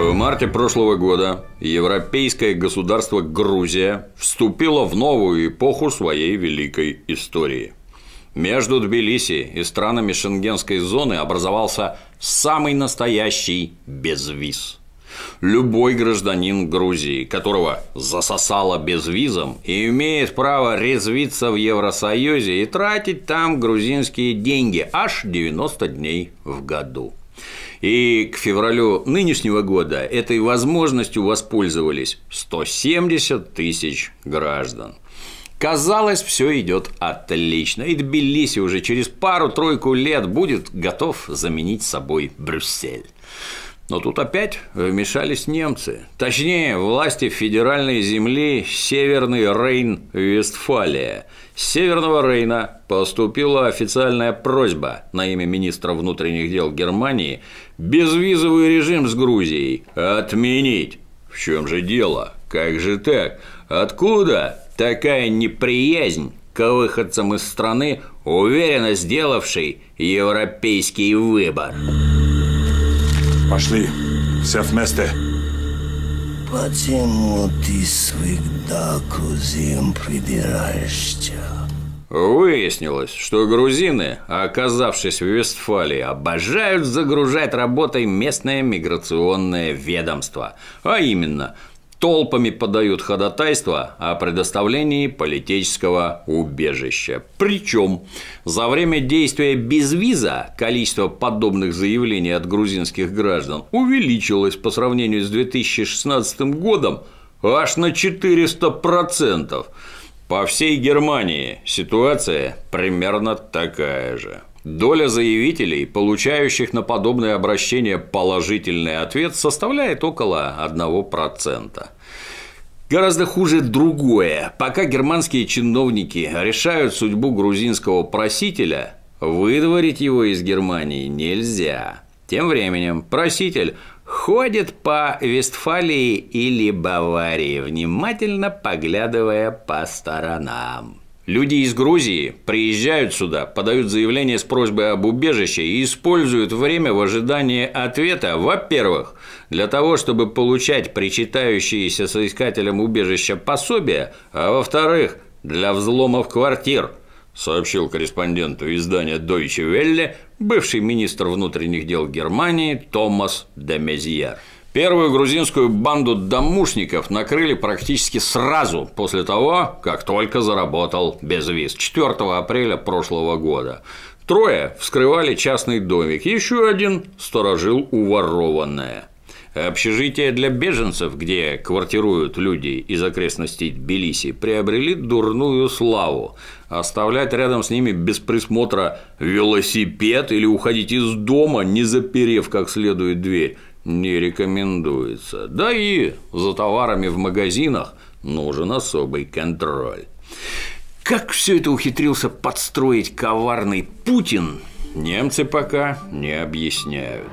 В марте прошлого года европейское государство Грузия вступило в новую эпоху своей великой истории. Между Тбилиси и странами шенгенской зоны образовался самый настоящий безвиз. Любой гражданин Грузии, которого засосало безвизом, имеет право резвиться в Евросоюзе и тратить там грузинские деньги аж 90 дней в году. И к февралю нынешнего года этой возможностью воспользовались 170 тысяч граждан. Казалось, все идет отлично, и Тбилиси уже через пару-тройку лет будет готов заменить собой Брюссель. Но тут опять вмешались немцы. Точнее, власти федеральной земли Северный Рейн-Вестфалия. С Северного Рейна поступила официальная просьба на имя министра внутренних дел Германии безвизовый режим с Грузией отменить. В чем же дело? Как же так? Откуда такая неприязнь к выходцам из страны, уверенно сделавшей европейский выбор? Пошли. Все вместе. Почему ты всегда грузин прибираешься? Выяснилось, что грузины, оказавшись в Вестфалии, обожают загружать работой местное миграционное ведомство, а именно толпами подают ходатайство о предоставлении политического убежища. Причем за время действия безвиза количество подобных заявлений от грузинских граждан увеличилось по сравнению с 2016 годом аж на 400%. По всей Германии ситуация примерно такая же. Доля заявителей, получающих на подобное обращение положительный ответ, составляет около 1%. Гораздо хуже другое. Пока германские чиновники решают судьбу грузинского просителя, выдворить его из Германии нельзя. Тем временем проситель ходит по Вестфалии или Баварии, внимательно поглядывая по сторонам. Люди из Грузии приезжают сюда, подают заявление с просьбой об убежище и используют время в ожидании ответа, во-первых, для того, чтобы получать причитающиеся соискателям убежища пособия, а во-вторых, для взломов квартир, сообщил корреспонденту издания Deutsche Welle бывший министр внутренних дел Германии Томас де Мезьер. Первую грузинскую банду домушников накрыли практически сразу после того, как только заработал безвиз 4 апреля прошлого года. Трое вскрывали частный домик, еще один сторожил уворованное. общежитие для беженцев, где квартируют люди из окрестностей Тбилиси, приобрели дурную славу. Оставлять рядом с ними без присмотра велосипед или уходить из дома, не заперев как следует дверь – не рекомендуется. Да и за товарами в магазинах нужен особый контроль. Как все это ухитрился подстроить коварный Путин, немцы пока не объясняют.